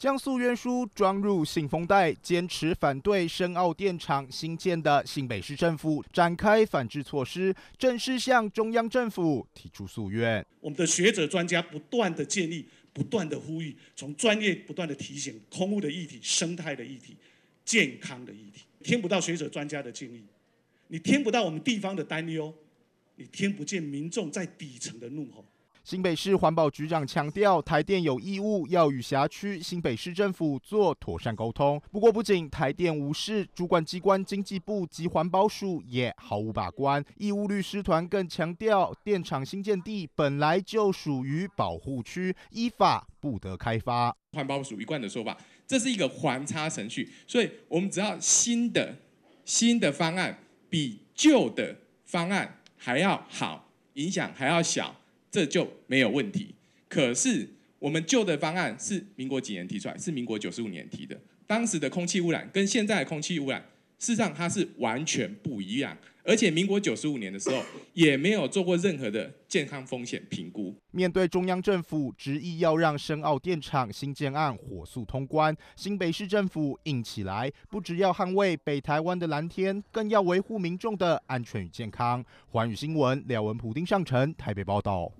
将诉愿书装入信封袋，坚持反对深澳电厂新建的新北市政府展开反制措施，正式向中央政府提出诉愿。我们的学者专家不断的建议，不断的呼吁，从专业不断的提醒，空污的议题、生态的议题、健康的议题。听不到学者专家的建议，你听不到我们地方的担忧，你听不见民众在底层的怒吼。新北市环保局长强调，台电有义务要与辖区新北市政府做妥善沟通。不过，不仅台电无视主管机关经济部及环保署也毫无把关。义务律师团更强调，电厂新建地本来就属于保护区，依法不得开发。环保署一贯的说法，这是一个环差程序，所以我们只要新的新的方案比旧的方案还要好，影响还要小。这就没有问题。可是我们旧的方案是民国几年提出来，是民国九十五年提的。当时的空气污染跟现在的空气污染，事实上它是完全不一样。而且民国九十五年的时候，也没有做过任何的健康风险评估。面对中央政府执意要让深澳电厂新建案火速通关，新北市政府硬起来，不只要捍卫北台湾的蓝天，更要维护民众的安全与健康。环宇新闻廖文普丁上城台北报道。